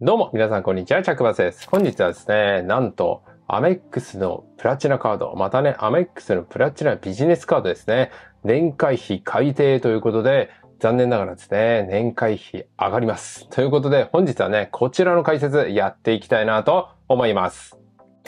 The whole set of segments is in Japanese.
どうも、皆さん、こんにちは。着バスです。本日はですね、なんと、アメックスのプラチナカード、またね、アメックスのプラチナビジネスカードですね。年会費改定ということで、残念ながらですね、年会費上がります。ということで、本日はね、こちらの解説やっていきたいなと思います。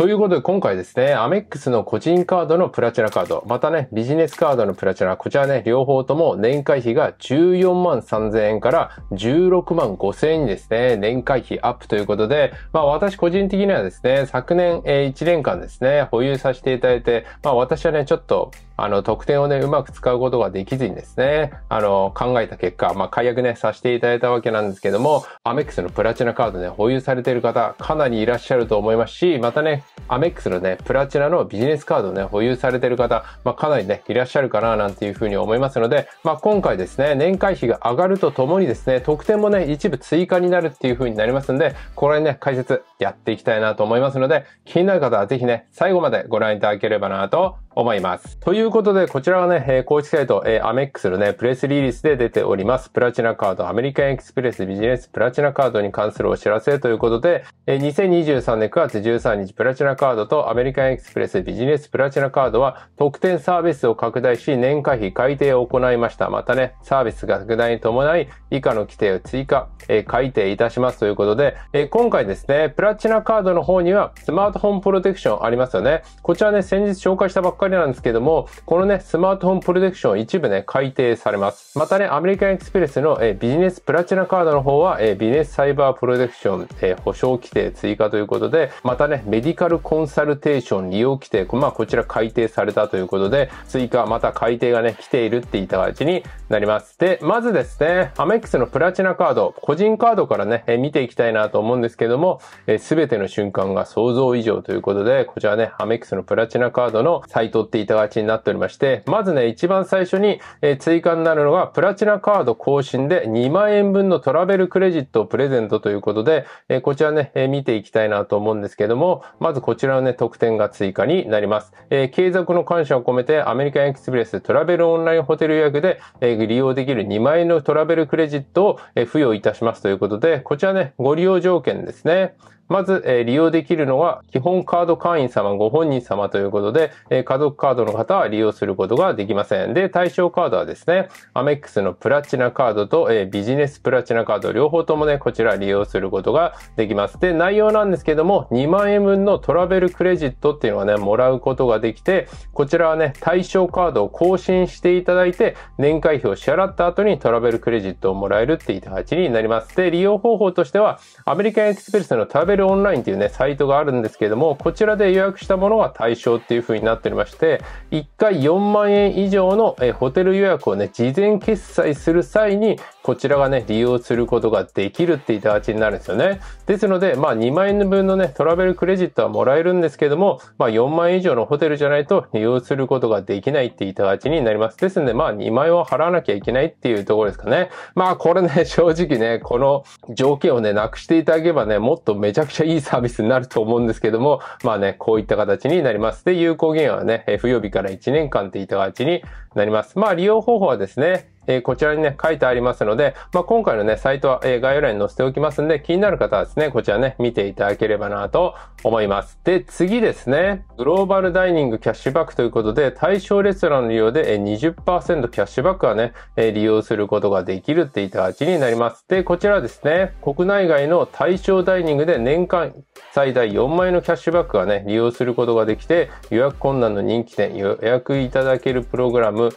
ということで今回ですね、アメックスの個人カードのプラチナカード、またね、ビジネスカードのプラチナ、こちらね、両方とも年会費が14万3000円から16万5000円にですね、年会費アップということで、まあ私個人的にはですね、昨年1年間ですね、保有させていただいて、まあ私はね、ちょっとあの、得点をね、うまく使うことができずにですね、あの、考えた結果、まあ、解約ね、させていただいたわけなんですけども、アメックスのプラチナカードね、保有されている方、かなりいらっしゃると思いますし、またね、アメックスのね、プラチナのビジネスカードね、保有されている方、まあ、かなりね、いらっしゃるかな、なんていうふうに思いますので、まあ、今回ですね、年会費が上がるとともにですね、得点もね、一部追加になるっていうふうになりますんで、これね、解説やっていきたいなと思いますので、気になる方はぜひね、最後までご覧いただければなと思います。ということで、こちらはね、え公式サイト、えー、アメックスのね、プレスリリースで出ております。プラチナカード、アメリカンエクスプレスビジネスプラチナカードに関するお知らせということで、えー、2023年9月13日、プラチナカードとアメリカンエクスプレスビジネスプラチナカードは、特典サービスを拡大し、年会費改定を行いました。またね、サービス拡大に伴い、以下の規定を追加、えー、改定いたしますということで、えー、今回ですね、プラチナカードの方には、スマートフォンプロテクションありますよね。こちらね、先日紹介したばっかかりなんですけども、このね、スマートフォンプロテクション一部ね、改定されます。またね、アメリカンエクスプレスの、えビジネスプラチナカードの方は、えビジネスサイバープロテクション、え保証規定追加ということで、またね、メディカルコンサルテーション利用規定、まあこちら改定されたということで、追加、また改定がね、来ているって言った形になります。で、まずですね、アメックスのプラチナカード、個人カードからね、え見ていきたいなと思うんですけども、す、え、べ、ての瞬間が想像以上ということで、こちらね、アメックスのプラチナカードの最取っていただちになっておりまして、まずね、一番最初に、え追加になるのが、プラチナカード更新で2万円分のトラベルクレジットをプレゼントということで、えこちらね、え見ていきたいなと思うんですけども、まずこちらのね、特典が追加になります。え継続の感謝を込めて、アメリカンエクスプレストラベルオンラインホテル予約で、え利用できる2万円のトラベルクレジットを、え付与いたしますということで、こちらね、ご利用条件ですね。まず、えー、利用できるのは、基本カード会員様、ご本人様ということで、えー、家族カードの方は利用することができません。で、対象カードはですね、アメックスのプラチナカードと、えー、ビジネスプラチナカード、両方ともね、こちら利用することができます。で、内容なんですけども、2万円分のトラベルクレジットっていうのはね、もらうことができて、こちらはね、対象カードを更新していただいて、年会費を支払った後にトラベルクレジットをもらえるっていう形になります。で、利用方法としては、アメリカンエクスプレスのトラベルルオンラインっていうね、サイトがあるんですけれども、こちらで予約したものが対象っていう風になっておりまして、1回4万円以上のホテル予約をね、事前決済する際に、こちらがね、利用することができるっていった形になるんですよね。ですので、まあ2万円分のね、トラベルクレジットはもらえるんですけども、まあ4万円以上のホテルじゃないと利用することができないっていった形になります。ですので、まあ2万円は払わなきゃいけないっていうところですかね。まあこれね、正直ね、この条件をね、なくしていただければね、もっとめちゃくちゃくちゃいいサービスになると思うんですけども、まあね、こういった形になります。で、有効期限はね、付与日から1年間っていった形になります。まあ利用方法はですね、えこちらにね、書いてありますので、まあ、今回のね、サイトは、え概要欄に載せておきますんで、気になる方はですね、こちらね、見ていただければなと思います。で、次ですね、グローバルダイニングキャッシュバックということで、対象レストランの利用で20%キャッシュバックはね、利用することができるっていった形になります。で、こちらですね、国内外の対象ダイニングで年間最大4万円のキャッシュバックがね、利用することができて、予約困難の人気店予約いただけるプログラム、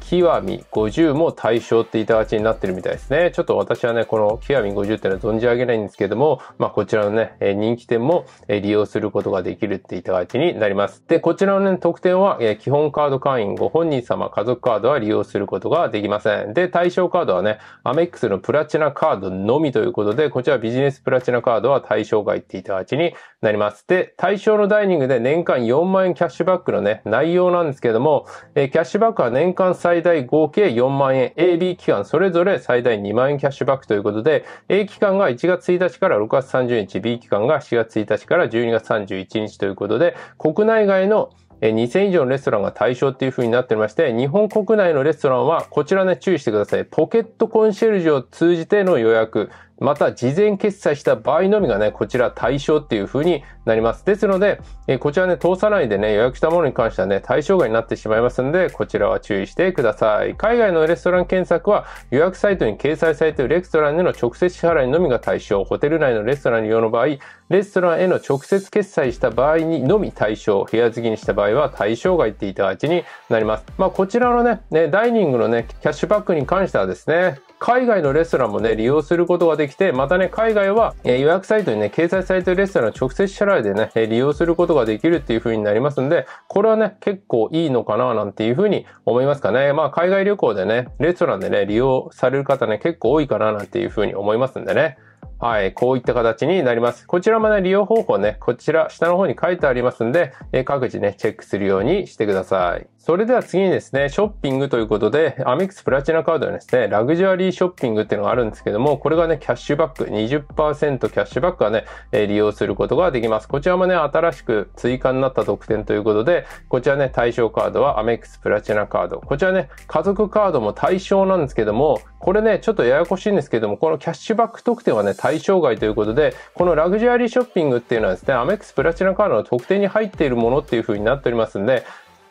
極み50も対象っていた形になってるみたいですね。ちょっと私はね、この極み50ってのは存じ上げないんですけども、まあこちらのね、え人気店も利用することができるって言いた形になります。で、こちらのね、特典は、え基本カード会員ご本人様、家族カードは利用することができません。で、対象カードはね、アメックスのプラチナカードのみということで、こちらビジネスプラチナカードは対象外っていた形になります。で、対象のダイニングで年間4万円キャッシュバックのね、内容なんですけども、えキャッシュバックは年間3最大合計4万円、AB 期間それぞれ最大2万円キャッシュバックということで、A 期間が1月1日から6月30日、B 期間が7月1日から12月31日ということで、国内外の2000以上のレストランが対象っていう風になっておりまして、日本国内のレストランはこちらね注意してください。ポケットコンシェルジュを通じての予約、また事前決済した場合のみがね、こちら対象っていう風になります。ですので、えこちらね、通さないでね、予約したものに関してはね、対象外になってしまいますので、こちらは注意してください。海外のレストラン検索は予約サイトに掲載されているレストランへの直接支払いのみが対象。ホテル内のレストラン利用の場合、レストランへの直接決済した場合にのみ対象。部屋付きにした場合は対象外って言った形になります。まあ、こちらのね、ねダイニングのね、キャッシュバックに関してはですね、海外のレストランもね、利用することができて、またね、海外は、え予約サイトにね、掲載されてるレストランを直接支払いでね、利用することができるっていう風になりますんで、これはね、結構いいのかななんていう風に思いますかね。まあ、海外旅行でね、レストランでね、利用される方ね、結構多いかななんていう風に思いますんでね。はい、こういった形になります。こちらもね、利用方法ね、こちら下の方に書いてありますんで、え各自ね、チェックするようにしてください。それでは次にですね、ショッピングということで、アメックスプラチナカードはですね、ラグジュアリーショッピングっていうのがあるんですけども、これがね、キャッシュバック、20%キャッシュバックがね、利用することができます。こちらもね、新しく追加になった特典ということで、こちらね、対象カードはアメックスプラチナカード。こちらね、家族カードも対象なんですけども、これね、ちょっとややこしいんですけども、このキャッシュバック特典はね、対象外ということで、このラグジュアリーショッピングっていうのはですね、アメックスプラチナカードの特典に入っているものっていう風になっておりますんで、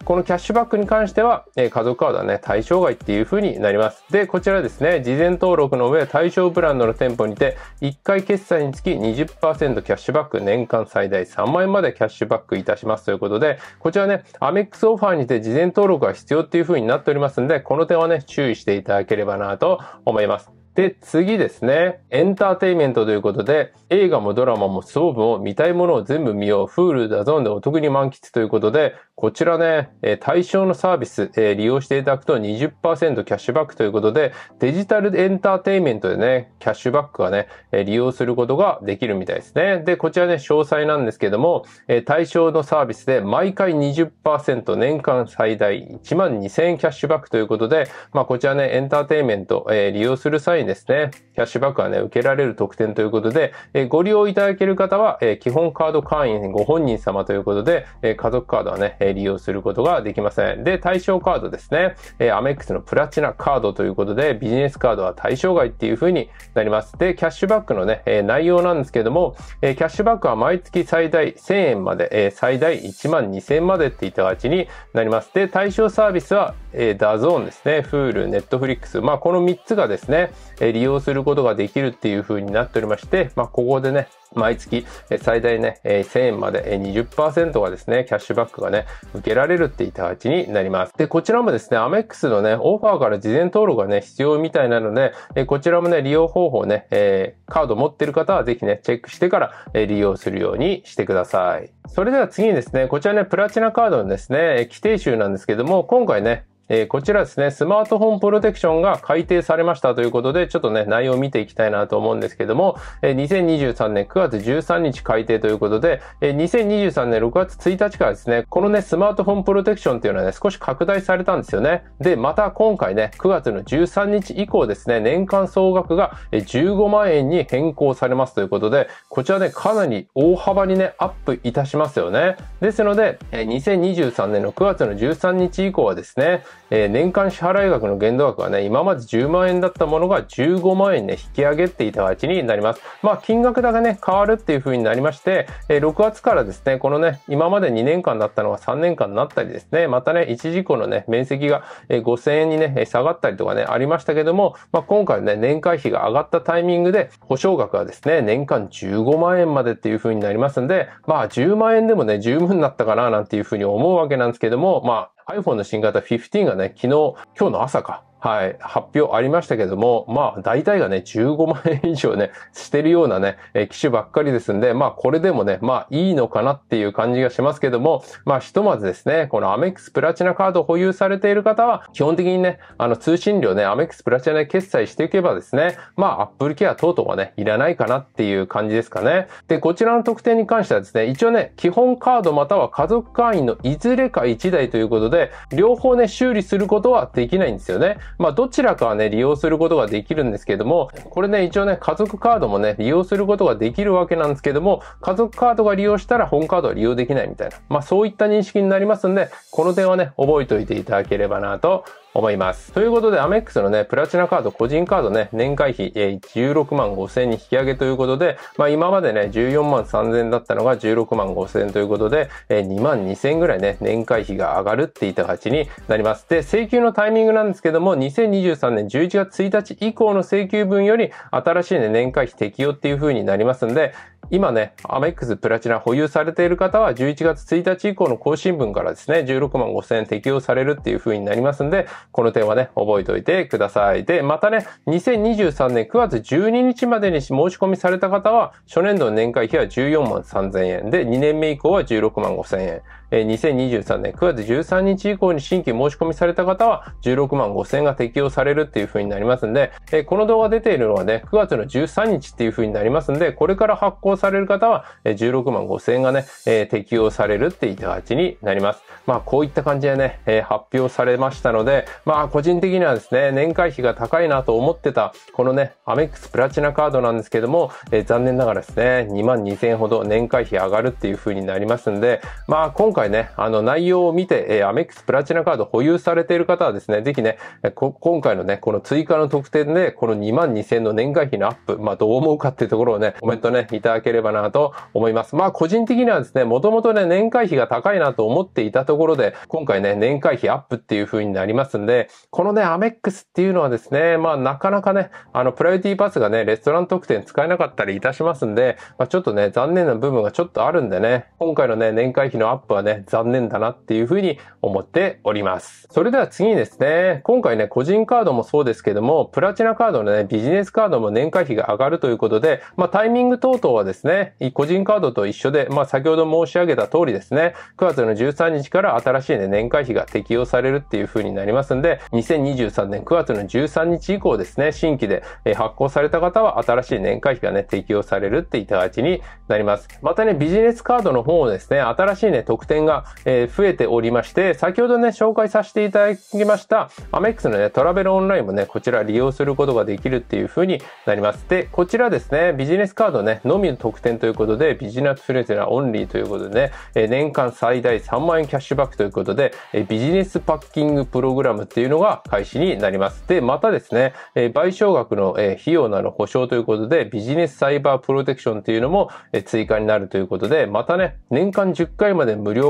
このキャッシュバックに関しては、えー、家族カードはね、対象外っていう風になります。で、こちらですね、事前登録の上、対象ブランドの店舗にて、1回決済につき20%キャッシュバック、年間最大3万円までキャッシュバックいたしますということで、こちらね、アメックスオファーにて事前登録が必要っていう風になっておりますんで、この点はね、注意していただければなと思います。で、次ですね。エンターテイメントということで、映画もドラマもスオーブも見たいものを全部見よう。フールだぞんでお得に満喫ということで、こちらね、え対象のサービス、え利用していただくと20%キャッシュバックということで、デジタルエンターテイメントでね、キャッシュバックはね、え利用することができるみたいですね。で、こちらね、詳細なんですけども、え対象のサービスで毎回20%年間最大1万2000円キャッシュバックということで、まあこちらね、エンターテイメント、え利用する際にですね。キャッシュバックはね、受けられる特典ということで、えご利用いただける方は、え基本カード会員ご本人様ということで、え家族カードはね、え利用することができません。で、対象カードですね。えアメックスのプラチナカードということで、ビジネスカードは対象外っていう風になります。で、キャッシュバックのね、え内容なんですけども、えキャッシュバックは毎月最大1000円まで、え最大1万2000円までっていった形になります。で、対象サービスは、えー、ダゾーンですね、Hulu、ットフリックス、まあこの3つがですね、利用することができるっていう風になっておりまして、まあ、ここでね、毎月最大ね、1000円まで20%がですね、キャッシュバックがね、受けられるっていった形になります。で、こちらもですね、アメックスのね、オファーから事前登録がね、必要みたいなので、こちらもね、利用方法ね、えカード持ってる方はぜひね、チェックしてから利用するようにしてください。それでは次にですね、こちらね、プラチナカードのですね、規定集なんですけども、今回ね、えー、こちらですね、スマートフォンプロテクションが改定されましたということで、ちょっとね、内容を見ていきたいなと思うんですけども、えー、2023年9月13日改定ということで、えー、2023年6月1日からですね、このね、スマートフォンプロテクションっていうのはね、少し拡大されたんですよね。で、また今回ね、9月の13日以降ですね、年間総額が15万円に変更されますということで、こちらね、かなり大幅にね、アップいたしますよね。ですので、えー、2023年の9月の13日以降はですね、えー、年間支払額の限度額はね、今まで10万円だったものが15万円ね、引き上げていた形になります。まあ、金額だけね、変わるっていう風になりまして、えー、6月からですね、このね、今まで2年間だったのが3年間になったりですね、またね、一時期のね、面積が5000円にね、下がったりとかね、ありましたけども、まあ、今回ね、年会費が上がったタイミングで、保証額はですね、年間15万円までっていう風になりますんで、まあ、10万円でもね、十分だったかな、なんていう風に思うわけなんですけども、まあ、iPhone の新型15がね、昨日、今日の朝か、はい、発表ありましたけども、まあ、大体がね、15万円以上ね、してるようなね、え機種ばっかりですんで、まあ、これでもね、まあ、いいのかなっていう感じがしますけども、まあ、ひとまずですね、このアメックスプラチナカードを保有されている方は、基本的にね、あの、通信料ね、アメックスプラチナで決済していけばですね、まあ、アップルケア等々はね、いらないかなっていう感じですかね。で、こちらの特典に関してはですね、一応ね、基本カードまたは家族会員のいずれか1台ということで、両方ね、修理することはできないんですよね。まあ、どちらかはね、利用することができるんですけども、これね、一応ね、家族カードもね、利用することができるわけなんですけども、家族カードが利用したら本カードは利用できないみたいな、まあ、そういった認識になりますんで、この点はね、覚えておいていただければなと思います。ということで、アメックスのね、プラチナカード、個人カードね、年会費、え16万5千に引き上げということで、まあ今までね、14万3千だったのが16万5千ということで、え2万2千ぐらいね、年会費が上がるって言った形になります。で、請求のタイミングなんですけども、2023年11月1日以降の請求分より、新しいね、年会費適用っていう風になりますんで、今ね、アメックスプラチナ保有されている方は11月1日以降の更新分からですね、16万5000円適用されるっていう風になりますんで、この点はね、覚えておいてください。で、またね、2023年9月12日までに申し込みされた方は、初年度の年会費は14万3000円で、2年目以降は16万5000円。えー、2023年9月13日以降に新規申し込みされた方は16万5000円が適用されるっていう風になりますんで、えー、この動画出ているのはね、9月の13日っていう風になりますんで、これから発行される方は16万5000円がね、えー、適用されるっていう形になります。まあ、こういった感じでね、えー、発表されましたので、まあ、個人的にはですね、年会費が高いなと思ってた、このね、アメックスプラチナカードなんですけども、えー、残念ながらですね、2万2000円ほど年会費上がるっていう風になりますんで、まあ、今回回ね、あの内容を見て、えー、アメックスプラチナカード保有されている方はですね、ぜひね、今回のね、この追加の特典で、この2万2000の年会費のアップ、まあどう思うかっていうところをね、コメントね、いただければなと思います。まあ個人的にはですね、もともとね、年会費が高いなと思っていたところで、今回ね、年会費アップっていう風になりますんで、このね、アメックスっていうのはですね、まあなかなかね、あの、プライオリティパスがね、レストラン特典使えなかったりいたしますんで、まあちょっとね、残念な部分がちょっとあるんでね、今回のね、年会費のアップはね、ね、残念だなっていうふうに思っております。それでは次にですね、今回ね、個人カードもそうですけども、プラチナカードのね、ビジネスカードも年会費が上がるということで、まあタイミング等々はですね、個人カードと一緒で、まあ先ほど申し上げた通りですね、9月の13日から新しいね、年会費が適用されるっていうふうになりますんで、2023年9月の13日以降ですね、新規で発行された方は新しい年会費がね、適用されるっていた形になります。またね、ビジネスカードの方をですね、新しいね、特典点が、え増えておりまして、先ほどね、紹介させていただきました、アメックスのね、トラベルオンラインもね、こちら利用することができるっていう風になります。で、こちらですね、ビジネスカードね、のみの特典ということで、ビジネスプレゼラオンリーということでね、え年間最大3万円キャッシュバックということで、えビジネスパッキングプログラムっていうのが開始になります。で、またですね、え賠償額の、え費用など保証ということで、ビジネスサイバープロテクションっていうのも、え追加になるということで、またね、年間10回まで無料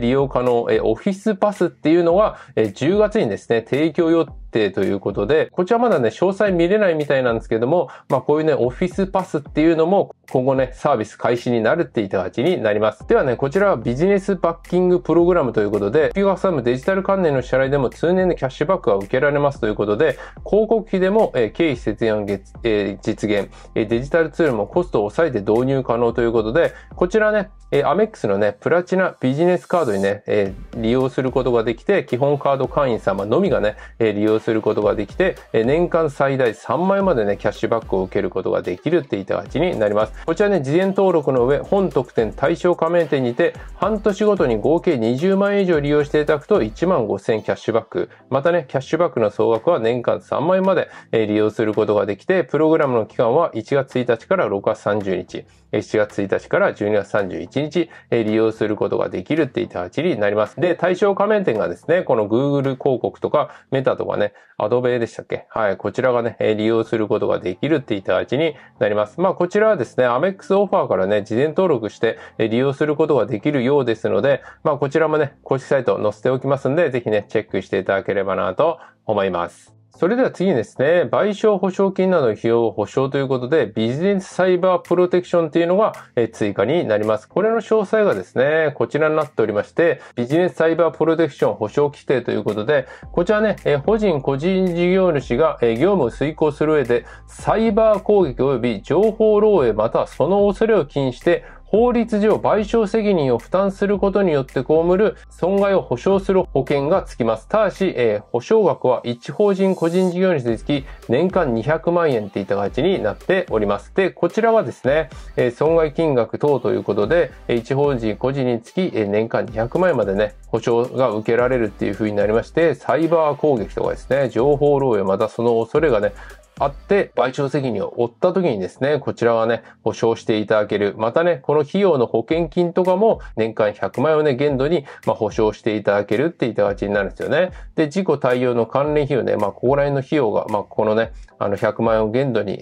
利用可能、えオフィスパスっていうのが、え10月にですね、提供予定定ということで、こちらまだね、詳細見れないみたいなんですけども、まあこういうね、オフィスパスっていうのも今後ね、サービス開始になるっていった形になります。ではね、こちらはビジネスバッキングプログラムということで、企業が挟むデジタル関連の支払いでも通年でキャッシュバックが受けられますということで、広告費でも、えー、経費節約月、えー、実現、えー、デジタルツールもコストを抑えて導入可能ということで、こちらね、えー、アメックスのね、プラチナビジネスカードにね、えー、利用することができて、基本カード会員様のみがね、えー、利用することができて、年間最大3万円までね、キャッシュバックを受けることができるっていった形になります。こちらね、事前登録の上、本特典対象加盟店にて、半年ごとに合計20万円以上利用していただくと1万5000円キャッシュバック。またね、キャッシュバックの総額は年間3万円まで利用することができて、プログラムの期間は1月1日から6月30日。7月1日から12月31日、利用することができるっていった形になります。で、対象加盟店がですね、この Google 広告とか、メタとかね、アドベでしたっけはい、こちらがね、利用することができるっていった形になります。まあ、こちらはですね、アメックスオファーからね、事前登録して利用することができるようですので、まあ、こちらもね、公式サイト載せておきますんで、ぜひね、チェックしていただければなと思います。それでは次にですね、賠償保証金などの費用保証ということで、ビジネスサイバープロテクションというのが追加になります。これの詳細がですね、こちらになっておりまして、ビジネスサイバープロテクション保証規定ということで、こちらね、個人個人事業主が業務を遂行する上で、サイバー攻撃及び情報漏洩またはその恐れを禁止して、法律上賠償責任を負担することによって被る損害を保障する保険がつきます。ただし、えー、保証額は一法人個人事業主につき年間200万円っていった形になっております。で、こちらはですね、えー、損害金額等ということで、一法人個人につき、年間200万円までね、保証が受けられるっていう風になりまして、サイバー攻撃とかですね、情報漏洩、またその恐れがね、あって、賠償責任を負った時にですね、こちらはね、保証していただける。またね、この費用の保険金とかも年間100万円をね、限度に、ま保証していただけるっていった形になるんですよね。で、事故対応の関連費用ね、まあ、ここら辺の費用が、まあ、このね、あの100万円を限度に、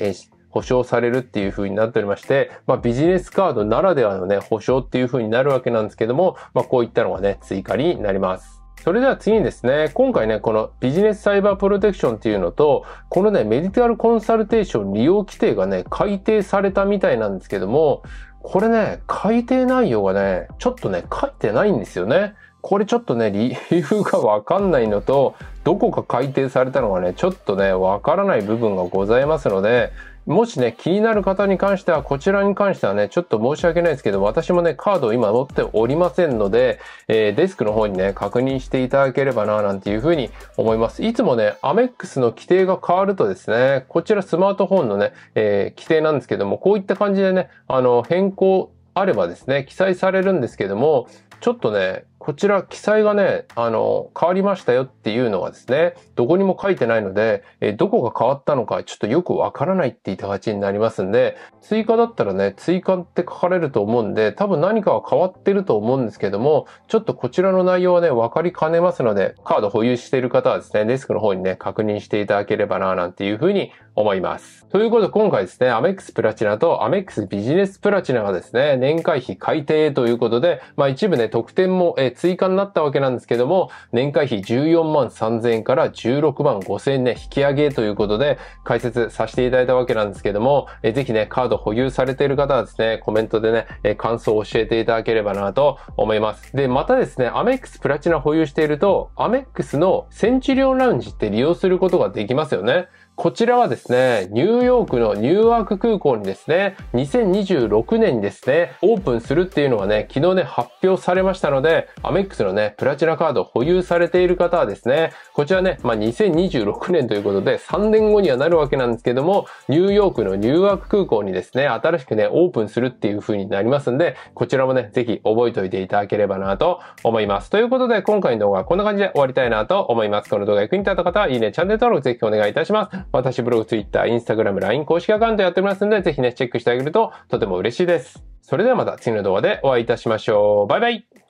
保証されるっていう風になっておりまして、まあ、ビジネスカードならではのね、保証っていう風になるわけなんですけども、まあ、こういったのがね、追加になります。それでは次にですね、今回ね、このビジネスサイバープロテクションっていうのと、このね、メディカルコンサルテーション利用規定がね、改定されたみたいなんですけども、これね、改定内容がね、ちょっとね、書いてないんですよね。これちょっとね、理由がわかんないのと、どこか改定されたのがね、ちょっとね、わからない部分がございますので、もしね、気になる方に関しては、こちらに関してはね、ちょっと申し訳ないですけど、私もね、カードを今持っておりませんので、えー、デスクの方にね、確認していただければな、なんていうふうに思います。いつもね、アメックスの規定が変わるとですね、こちらスマートフォンのね、えー、規定なんですけども、こういった感じでね、あの、変更あればですね、記載されるんですけども、ちょっとね、こちら記載がね、あの、変わりましたよっていうのはですね、どこにも書いてないので、えどこが変わったのかちょっとよくわからないって言った形になりますんで、追加だったらね、追加って書かれると思うんで、多分何かは変わってると思うんですけども、ちょっとこちらの内容はね、わかりかねますので、カード保有している方はですね、デスクの方にね、確認していただければな、なんていうふうに思います。ということで今回ですね、アメックスプラチナとアメックスビジネスプラチナがですね、年会費改定ということで、まあ一部ね、特典も、え追加になったわけなんですけども、年会費14万3000円から16万5000円ね、引き上げということで解説させていただいたわけなんですけども、えー、ぜひね、カード保有されている方はですね、コメントでね、え感想を教えていただければなと思います。で、またですね、アメックスプラチナ保有していると、アメックスのセンチュリオンラウンジって利用することができますよね。こちらはですね、ニューヨークのニューワーク空港にですね、2026年にですね、オープンするっていうのはね、昨日ね、発表されましたので、アメックスのね、プラチナカードを保有されている方はですね、こちらね、まあ、2026年ということで、3年後にはなるわけなんですけども、ニューヨークのニューワーク空港にですね、新しくね、オープンするっていう風になりますんで、こちらもね、ぜひ覚えておいていただければなと思います。ということで、今回の動画はこんな感じで終わりたいなと思います。この動画役に立った方は、いいね、チャンネル登録ぜひお願いいたします。私ブログ、ツイッター、インスタグラム、LINE 公式アカウントやっておりますので、ぜひね、チェックしてあげるととても嬉しいです。それではまた次の動画でお会いいたしましょう。バイバイ